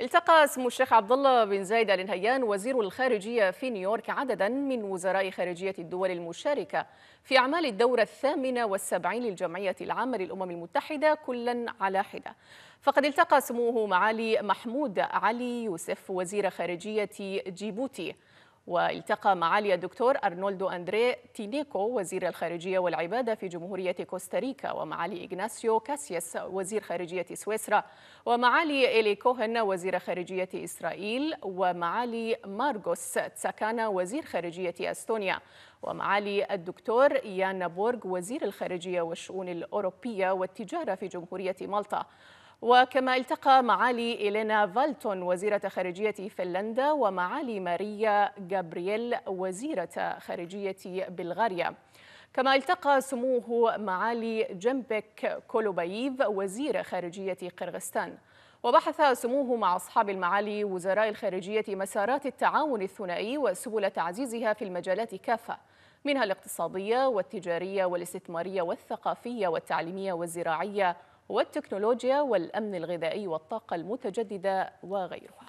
التقى سمو الشيخ عبد الله بن زايد ال نهيان وزير الخارجيه في نيويورك عددا من وزراء خارجيه الدول المشاركه في اعمال الدوره الثامنه والسبعين للجمعيه العامه للامم المتحده كلا على حده. فقد التقى سموه معالي محمود علي يوسف وزير خارجيه جيبوتي والتقى معالي الدكتور أرنولدو أندري تينيكو وزير الخارجية والعبادة في جمهورية كوستاريكا ومعالي إغناسيو كاسياس وزير خارجية سويسرا ومعالي إيلي كوهن وزير خارجية إسرائيل ومعالي مارغوس تساكانا وزير خارجية أستونيا ومعالي الدكتور يانا بورغ وزير الخارجية والشؤون الأوروبية والتجارة في جمهورية مالطا وكما التقى معالي إلينا فالتون وزيرة خارجية فنلندا ومعالي ماريا جابرييل وزيرة خارجية بلغاريا كما التقى سموه معالي جنبك كولوبايف وزير خارجية قرغستان وبحث سموه مع أصحاب المعالي وزراء الخارجية مسارات التعاون الثنائي وسبل تعزيزها في المجالات كافة منها الاقتصادية والتجارية والاستثمارية والثقافية والتعليمية والزراعية والتكنولوجيا والأمن الغذائي والطاقة المتجددة وغيرها